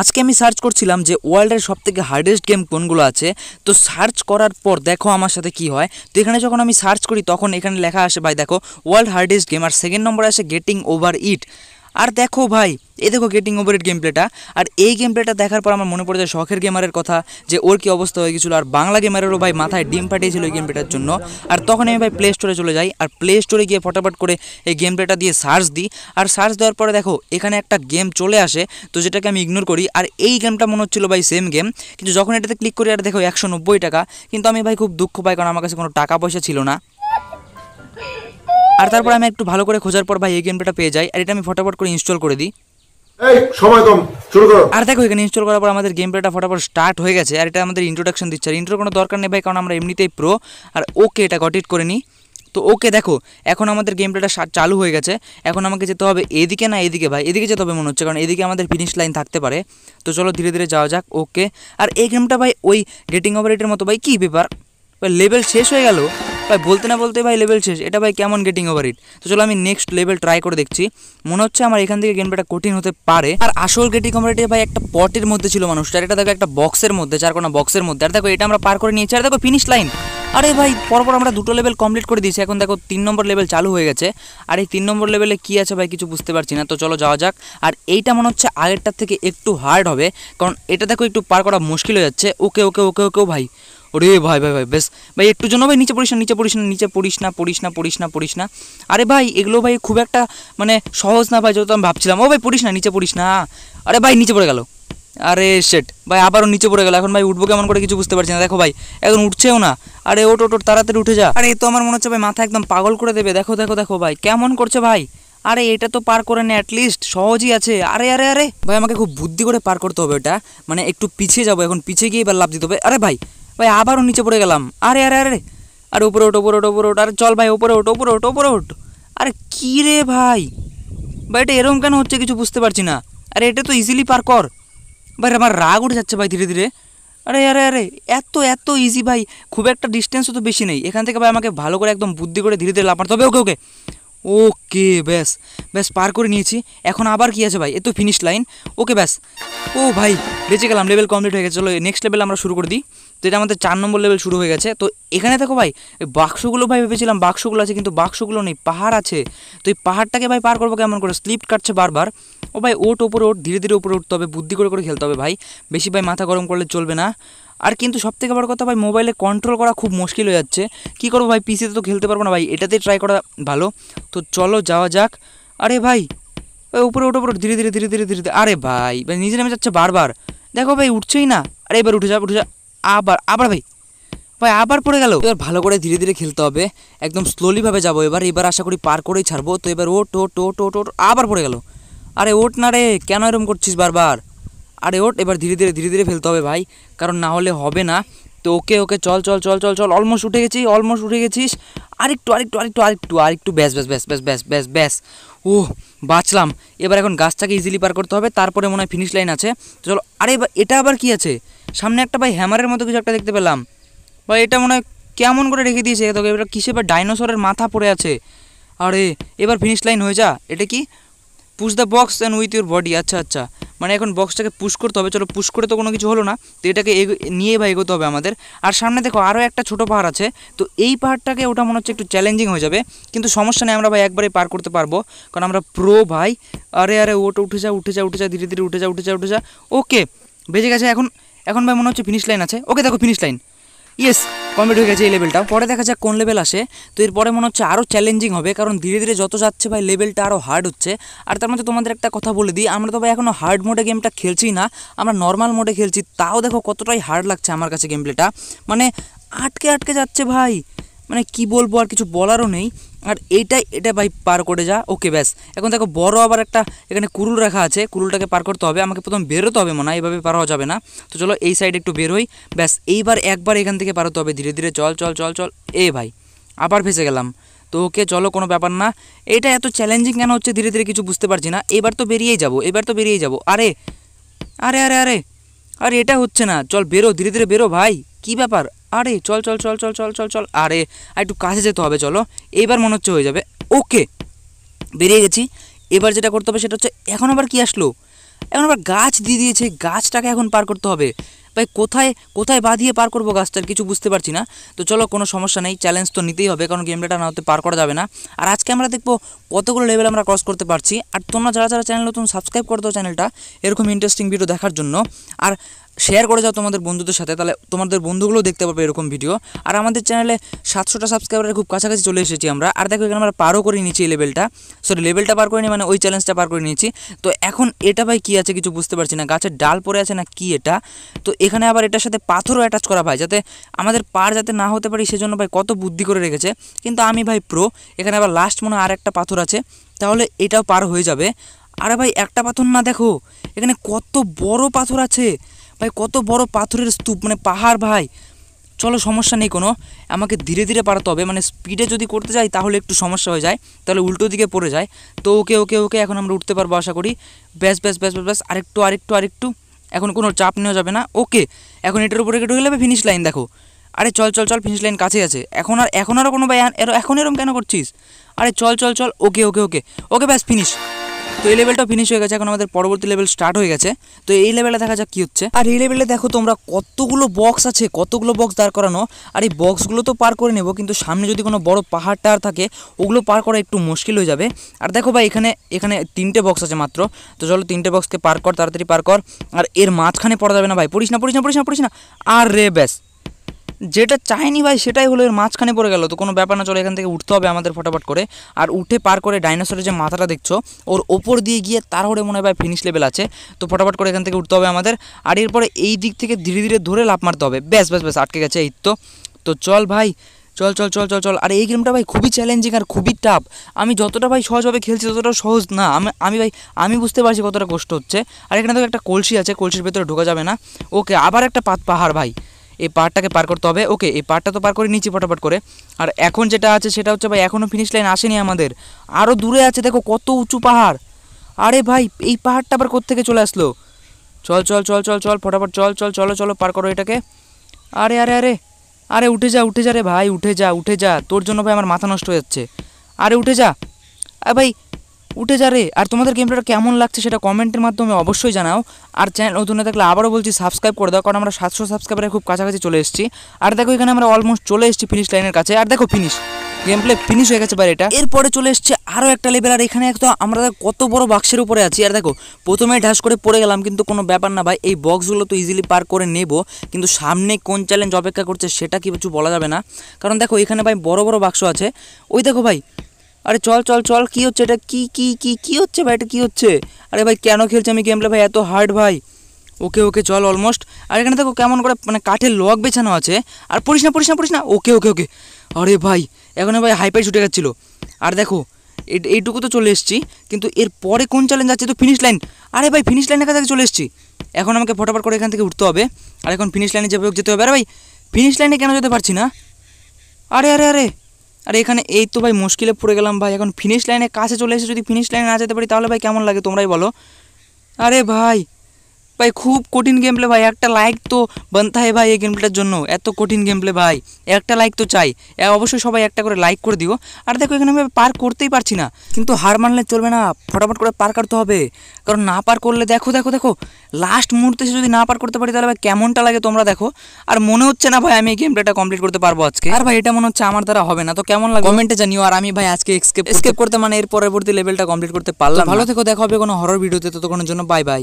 আজকে আমি সার্চ করছিলাম যে ওয়ার্ল্ডের সবথেকে হার্ডেস্ট গেম কোনগুলো আছে তো সার্চ করার পর দেখো আমার সাথে কি হয় তো এখানে যখন আমি সার্চ করি তখন এখানে লেখা আসে ভাই দেখো ওয়ার্ল্ড হার্ডেস্ট গেম আর সেকেন্ড নম্বরে আসে গেটিং ওভার ইট আর দেখো ভাই এই দেখো গেটিং ওভার গেম প্লেটা আর এই গেম প্লেটা দেখার পর আমার মনে পড়ে যায় শখের গেমারের কথা যে ওর কি অবস্থা হয়ে গেছিলো আর বাংলা গেমারেরও ভাই মাথায় ডিম ফাটিয়েছিল এই গেম প্লেটার জন্য আর তখন আমি ভাই প্লে স্টোরে চলে যাই আর প্লে স্টোরে গিয়ে ফটাফট করে এই গেম প্লেটা দিয়ে সার্চ দিই আর সার্চ দেওয়ার পরে দেখো এখানে একটা গেম চলে আসে তো যেটাকে আমি ইগনোর করি আর এই গেমটা মনে হচ্ছিলো ভাই সেম গেম কিন্তু যখন এটাতে ক্লিক করি আর দেখো একশো টাকা কিন্তু আমি ভাই খুব দুঃখ পাই কারণ আমার কাছে কোনো টাকা পয়সা ছিল না আর তারপর আমি একটু ভালো করে খোঁজার পর ভাই এই গেম প্লেটা পেয়ে যাই আর এটা আমি ফটাফট করে ইনস্টল করে দিই সময় কম শুরু করো আর দেখো এখানে ইনস্টল করার পর আমাদের গেম প্লেটা ফটাফট স্টার্ট হয়ে গেছে আর এটা আমাদের ইন্ট্রোডাকশন দিচ্ছে আর ইন্ট্রোর কোনো দরকার নেই ভাই কারণ আমরা এমনিতেই প্রো আর ওকে এটা গট ইট করে নিই তো ওকে দেখো এখন আমাদের গেম প্লেটা চালু হয়ে গেছে এখন আমাকে যেতে হবে এদিকে না এদিকে ভাই এদিকে যেতে হবে মনে হচ্ছে কারণ এদিকে আমাদের ফিনিশ লাইন থাকতে পারে তো চলো ধীরে ধীরে যাওয়া যাক ওকে আর এই গেমটা ভাই ওই গেটিং অপারেটের মতো ভাই কী ব্যাপার লেভেল শেষ হয়ে গেল ভাই বলতে না বলতে ভাই লেভেল শেষ এটা ভাই কেমন গেটিং ওভার ইট তো চলো আমি নেক্সট লেভেল ট্রাই করে দেখছি মনে হচ্ছে আমার এখান থেকে গেমটা কঠিন হতে পারে আর আসল গেটিং ওভার ভাই একটা পটের মধ্যে ছিল আর এটা দেখো একটা বক্সের মধ্যে চার কোনো বক্সের মধ্যে আর দেখো এটা আমরা পার করে নিয়েছি আর দেখো ফিনিশ লাইন আরে ভাই পরপর আমরা দুটো লেভেল কমপ্লিট করে দিয়েছি এখন দেখো তিন নম্বর লেভেল চালু হয়ে গেছে আর এই তিন নম্বর লেভেলে কী আছে ভাই কিছু বুঝতে পারছি না তো চলো যাওয়া যাক আর এইটা মনে হচ্ছে আগেরটার থেকে একটু হার্ড হবে কারণ এটা দেখো একটু পার করা মুশকিল হয়ে যাচ্ছে ওকে ওকে ওকে ওকে ভাই ওরে ভাই ভাই ভাই বেশ ভাই একটু জন্য ভাই নিচে পড়িস না নিচে পড়িস না নিচে পড়িস না পড়িস না পড়িস না পড়িস না আরে ভাই এগুলো ভাই খুব একটা মানে সহজ না ভাই যত আমি ভাবছিলাম ও ভাই পড়িস না নিচে পড়িস না আরে ভাই নিচে পড়ে গেল আরে শেট ভাই আবারও নিচে পড়ে গেল এখন ভাই উঠবো কেমন করে কিছু বুঝতে পারছি না দেখো ভাই এখন উঠছেও না আরে ওট ওট তাড়াতাড়ি উঠে যা আরে এই তো আমার মনে হচ্ছে ভাই মাথা একদম পাগল করে দেবে দেখো দেখো দেখো ভাই কেমন করছে ভাই আরে এটা তো পার করে নে অ্যাটলিস্ট সহজই আছে আরে আরে আরে ভাই আমাকে খুব বুদ্ধি করে পার করতে হবে এটা মানে একটু পিছিয়ে যাবো এখন পিছিয়ে গিয়ে এবার লাভ দিতে হবে আরে ভাই ভাই আবারও নিচে পড়ে গেলাম আরে আরে আরে আরে উপরে ওঠ উপরে ওঠ উপরে ওঠ আরে চল ভাই ওপরে ওঠ ওপরে ওঠ ওপরে ওঠ আরে কী রে ভাই ভাই এটা এরম কেন হচ্ছে কিছু বুঝতে পারছি না আরে এটা তো ইজিলি পার কর ভাই আমার রাগ উঠে যাচ্ছে ভাই ধীরে ধীরে আরে আরে আরে এত এত ইজি ভাই খুব একটা ডিস্টেন্সও তো বেশি নেই এখান থেকে ভাই আমাকে ভালো করে একদম বুদ্ধি করে ধীরে ধীরে লাফাতে হবে ওকে ওকে ওকে ব্যাস ব্যাস পার করে নিয়েছি এখন আবার কি আছে ভাই এ তো ফিনিশ লাইন ওকে ব্যাস ও ভাই বেঁচে গেলাম লেভেল কমপ্লিট হয়ে গেছে চলো নেক্সট লেভেল আমরা শুরু করে দিই তো এটা আমাদের চার নম্বর লেভেল শুরু হয়ে গেছে তো এখানে দেখো ভাই বাক্সগুলো ভাই ভেবেছিলাম বাক্সগুলো আছে কিন্তু বাক্সগুলো নেই পাহাড় আছে তো এই পাহাড়টাকে ভাই পার করবো কেমন করে স্লিপ কাটছে বারবার ও ভাই ওট ওপরে ওট ধীরে ধীরে উপরে উঠতে হবে বুদ্ধি করে করে খেলতে হবে ভাই বেশি ভাই মাথা গরম করলে চলবে না আর কিন্তু সবথেকে বড় কথা ভাই মোবাইলে কন্ট্রোল করা খুব মুশকিল হয়ে যাচ্ছে কী করবো ভাই পিসিতে তো খেলতে পারবো না ভাই এটাতেই ট্রাই করা ভালো তো চলো যাওয়া যাক আরে ভাই ওই উপরে ওটা উপরে ধীরে ধীরে ধীরে ধীরে ধীরে আরে ভাই ভাই নিজে নেমে যাচ্ছে বারবার দেখো ভাই উঠছেই না আরে এবার উঠে যা উঠে যা আবার আবার ভাই ভাই আবার পড়ে গেল এবার ভালো করে ধীরে ধীরে খেলতে হবে একদম স্লোলিভাবে যাবো এবার এবার আশা করি পার করেই ছাড়বো তো এবার ওট ওট ওট ওট ওট আবার পড়ে গেল আরে ওট না রে কেন এরম করছিস বারবার আরে ওট এবার ধীরে ধীরে ধীরে ধীরে ফেলতে হবে ভাই কারণ না হলে হবে না তো ওকে ওকে চল চল চল চল চল অলমোস্ট উঠে গেছি অলমোস্ট উঠে গেছিস আরেকটু আরেকটু আরেকটু আরেকটু আরেকটু ব্যাস ব্যাস ব্যাস ব্যাস ব্যাস ব্যাস ব্যাস ও বাঁচলাম এবার এখন গাছটাকে ইজিলি পার করতে হবে তারপরে মনে হয় ফিনিশ লাইন আছে চলো আরে এটা আবার কি আছে সামনে একটা ভাই হ্যামারের মতো কিছু একটা দেখতে পেলাম ভাই এটা মনে হয় কেমন করে রেখে দিয়েছে তোকে এবার কিসে বা ডাইনোসরের মাথা পড়ে আছে আরে এবার ফিনিশ লাইন হয়ে যা এটা কি push the box and with your body আচ্ছা আচ্ছা মানে এখন বক্সটাকে পুশ করতে হবে চলো পুশ করে তো কোনো কিছু হলো না তো এটাকে নিয়ে বা এগোতে হবে আমাদের আর সামনে দেখো আরও একটা ছোটো পাহাড় আছে তো এই পাহাড়টাকে ওটা মনে হচ্ছে একটু চ্যালেঞ্জিং হয়ে যাবে কিন্তু সমস্যা নেই আমরা ভাই একবারে পার করতে পারবো কারণ আমরা প্রো ভাই আরে আরে ওটা উঠে যা উঠে যা উঠে যা ধীরে ধীরে উঠে যা উঠে যা উঠে যা ওকে বেজে গেছে এখন এখন ভাই মনে হচ্ছে ফিনিশ লাইন আছে ওকে দেখো ফিনিশ লাইন ইয়েস কমপ্লিট হয়ে গেছে এই লেভেলটা পরে দেখা যাক কোন লেভেল আসে তো এরপরে মনে হচ্ছে আরও চ্যালেঞ্জিং হবে কারণ ধীরে ধীরে যত যাচ্ছে ভাই লেভেলটা আরও হার্ড হচ্ছে আর তার মধ্যে তোমাদের একটা কথা বলে দিই আমরা তো ভাই এখনও হার্ড মোডে গেমটা খেলছি না আমরা নর্মাল মোডে খেলছি তাও দেখো কতটাই হার্ড লাগছে আমার কাছে গেম প্লেটা মানে আটকে আটকে যাচ্ছে ভাই মানে কি বলবো আর কিছু বলারও নেই আর এইটাই এটা ভাই পার করে যা ওকে ব্যাস এখন দেখো বড় আবার একটা এখানে কুরুল রাখা আছে কুরুলটাকে পার করতে হবে আমাকে প্রথম বেরোতে হবে মনে হয় এইভাবে পার হওয়া যাবে না তো চলো এই সাইডে একটু বেরোই ব্যাস এইবার একবার এখান থেকে পার হতে হবে ধীরে ধীরে চল চল চল চল এ ভাই আবার ফেসে গেলাম তো ওকে চলো কোনো ব্যাপার না এটা এত চ্যালেঞ্জিং কেন হচ্ছে ধীরে ধীরে কিছু বুঝতে পারছি না এবার তো বেরিয়েই যাবো এবার তো বেরিয়েই যাব আরে আরে আরে আরে আরে এটা হচ্ছে না চল বেরো ধীরে ধীরে বেরো ভাই কি ব্যাপার আরে চল চল চল চল চল চল চল আরে আর একটু কাছে যেতে হবে চলো এইবার মনে হচ্ছে হয়ে যাবে ওকে বেরিয়ে গেছি এবার যেটা করতে হবে সেটা হচ্ছে এখন আবার কি আসলো এখন আবার গাছ দিয়ে দিয়েছে গাছটাকে এখন পার করতে হবে ভাই কোথায় কোথায় বাঁধিয়ে পার করবো গাছটার কিছু বুঝতে পারছি না তো চলো কোনো সমস্যা নেই চ্যালেঞ্জ তো নিতেই হবে কারণ গেমটা না হতে পার করা যাবে না আর আজকে আমরা দেখবো কতগুলো লেভেল আমরা ক্রস করতে পারছি আর তোমরা যারা যারা চ্যানেল নতুন সাবস্ক্রাইব করতো চ্যানেলটা এরকম ইন্টারেস্টিং ভিডিও দেখার জন্য আর শেয়ার করে যাও তোমাদের বন্ধুদের সাথে তাহলে তোমাদের বন্ধুগুলো দেখতে পাবে এরকম ভিডিও আর আমাদের চ্যানেলে সাতশোটা সাবস্ক্রাইবারের খুব কাছাকাছি চলে এসেছি আমরা আর দেখো এখানে আমরা পারও করে নিয়েছি এই লেভেলটা সরি লেভেলটা পার করে নিই মানে ওই চ্যালেঞ্জটা পার করে নিয়েছি তো এখন এটা ভাই কী আছে কিছু বুঝতে পারছি না গাছের ডাল পড়ে আছে না কি এটা তো এখানে আবার এটার সাথে পাথরও অ্যাটাচ করা ভাই যাতে আমাদের পার যাতে না হতে পারি সেজন্য ভাই কত বুদ্ধি করে রেখেছে কিন্তু আমি ভাই প্রো এখানে আবার লাস্ট মনে আর একটা পাথর আছে তাহলে এটাও পার হয়ে যাবে আরে ভাই একটা পাথর না দেখো এখানে কত বড় পাথর আছে ভাই কত বড় পাথরের স্তূপ মানে পাহাড় ভাই চলো সমস্যা নেই কোনো আমাকে ধীরে ধীরে পারতে হবে মানে স্পিডে যদি করতে যাই তাহলে একটু সমস্যা হয়ে যায় তাহলে উল্টো দিকে পড়ে যায় তো ওকে ওকে ওকে এখন আমরা উঠতে পারবো আশা করি ব্যাস ব্যাস ব্যাস ব্যাস আরেকটু আরেকটু আরেকটু এখন কোনো চাপ নেওয়া যাবে না ওকে এখন এটার উপরে কেটে গেলে ফিনিশ লাইন দেখো আরে চল চল চল ফিনিশ লাইন কাছে আছে এখন আর এখন আরও কোনো ভাই এখন এরম কেন করছিস আরে চল চল চল ওকে ওকে ওকে ওকে ব্যাস ফিনিশ তো এই লেভেলটা ফিনিশ হয়ে গেছে এখন আমাদের পরবর্তী লেভেল স্টার্ট হয়ে গেছে তো এই লেভেলে দেখা যাক কি হচ্ছে আর এই লেভেলে দেখো তোমরা কতগুলো বক্স আছে কতগুলো বক্স দাঁড় করানো আর এই বক্সগুলো তো পার করে নেব কিন্তু সামনে যদি কোনো বড় পাহাড় টাহার থাকে ওগুলো পার করা একটু মুশকিল হয়ে যাবে আর দেখো ভাই এখানে এখানে তিনটে বক্স আছে মাত্র তো চলো তিনটে বক্সকে পার কর তাড়াতাড়ি পার কর আর এর মাঝখানে পড়া যাবে না ভাই পড়িস না পড়িস না পড়িস না পড়িস না আর রে ব্যাস যেটা চাইনি ভাই সেটাই হলো এর মাঝখানে পড়ে গেল তো কোনো ব্যাপার না চলো এখান থেকে উঠতে হবে আমাদের ফটাফট করে আর উঠে পার করে ডাইনোসরের যে মাথাটা দেখছো ওর ওপর দিয়ে গিয়ে তার হরে মনে হয় ভাই ফিনিশ লেভেল আছে তো ফটাফট করে এখান থেকে উঠতে হবে আমাদের আর এরপরে এই দিক থেকে ধীরে ধীরে ধরে লাভ মারতে হবে ব্যাস ব্যাস ব্যাস আটকে গেছে এই তো তো চল ভাই চল চল চল চল চল আর এই গেমটা ভাই খুবই চ্যালেঞ্জিং আর খুবই টাফ আমি যতটা ভাই সহজভাবে খেলছি ততটা সহজ না আমি আমি ভাই আমি বুঝতে পারছি কতটা কষ্ট হচ্ছে আর এখানে তো একটা কলসি আছে কলসির ভেতরে ঢোকা যাবে না ওকে আবার একটা পাত পাহাড় ভাই এই পাহাড়টাকে পার করতে হবে ওকে এই পাহাড়টা তো পার করে নিচে ফটাফট করে আর এখন যেটা আছে সেটা হচ্ছে ভাই এখনও ফিনিশ লাইন আসেনি আমাদের আরও দূরে আছে দেখো কত উঁচু পাহাড় আরে ভাই এই পাহাড়টা আবার কোত্থেকে চলে আসলো চল চল চল চল চল ফটাফট চল চল চলো চলো পার করো এটাকে আরে আরে আরে আরে উঠে যা উঠে যা রে ভাই উঠে যা উঠে যা তোর জন্য ভাই আমার মাথা নষ্ট হয়ে যাচ্ছে আরে উঠে যা আরে ভাই উঠে যা রে আর তোমাদের গেম কেমন লাগছে সেটা কমেন্টের মাধ্যমে অবশ্যই জানাও আর চ্যানেল নতুন না থাকলে আবারও বলছি সাবস্ক্রাইব করে দাও কারণ আমরা সাতশো সাবস্ক্রাইবারে খুব কাছাকাছি চলে এসেছি আর দেখো এখানে আমরা অলমোস্ট চলে এসেছি ফিনিশ লাইনের কাছে আর দেখো ফিনিশ গেম প্লে ফিনিশ হয়ে গেছে এটা এরপরে চলে এসছে আরও একটা লেভেল আর এখানে একদম আমরা কত বড় বাক্সের উপরে আছি আর দেখো প্রথমে ঢাস করে পড়ে গেলাম কিন্তু কোনো ব্যাপার না ভাই এই বক্সগুলো তো ইজিলি পার করে নেব কিন্তু সামনে কোন চ্যালেঞ্জ অপেক্ষা করছে সেটা কিছু বলা যাবে না কারণ দেখো এখানে ভাই বড় বড় বাক্স আছে ওই দেখো ভাই আরে চল চল চল কি হচ্ছে এটা কি কি কি কি হচ্ছে ভাই এটা কি হচ্ছে আরে ভাই কেন খেলছে আমি গেমটা ভাই এত হার্ড ভাই ওকে ওকে চল অলমোস্ট আর এখানে দেখো কেমন করে মানে কাঠের লক বেছানো আছে আর পড়িস না পড়িস না পড়িস না ওকে ওকে ওকে আরে ভাই এখন ভাই হাইপাই ছুটে গেছিলো আর দেখো এইটুকু তো চলে এসেছি কিন্তু এর পরে কোন চ্যালেঞ্জ আছে তো ফিনিশ লাইন আরে ভাই ফিনিশ লাইনের কাছে চলে এসেছি এখন আমাকে ফটাফট করে এখান থেকে উঠতে হবে আর এখন ফিনিশ লাইনে যেভাবে যেতে হবে আরে ভাই ফিনিশ লাইনে কেন যেতে পারছি না আরে আরে আরে আর এখানে এই তো ভাই মুশকিলে পড়ে গেলাম ভাই এখন ফিনিশ লাইনে কাছে চলে এসে যদি ফিনিশ লাইনে না যেতে পারি তাহলে ভাই কেমন লাগে তোমরাই বলো আরে ভাই ভাই খুব কঠিন গেম প্লে ভাই একটা লাইক তো বানতে হয় ভাই এই গেম প্লেটার জন্য এত কঠিন গেম প্লে ভাই একটা লাইক তো চাই অবশ্যই সবাই একটা করে লাইক করে দিও আর দেখো এখানে আমি পার করতেই পারছি না কিন্তু হার মানলে চলবে না ফটাফট করে পার করতে হবে কারণ না পার করলে দেখো দেখো দেখো লাস্ট মুহূর্তে যদি না পার করতে পারি তাহলে ভাই কেমনটা লাগে তোমরা দেখো আর মনে হচ্ছে না ভাই আমি এই গেম প্লেটা কমপ্লিট করতে পারবো আজকে আর ভাই এটা মনে হচ্ছে আমার দ্বারা হবে না তো কেমন লাগে কমেন্টে জানিও আর আমি ভাই আজকে এক্সকেপ এক্সকেপ করতে মানে এর পরবর্তী লেভেলটা কমপ্লিট করতে পারলাম ভালো থেকো দেখো হবে কোনো হরর ভিডিওতে ততক্ষণের জন্য বাই বাই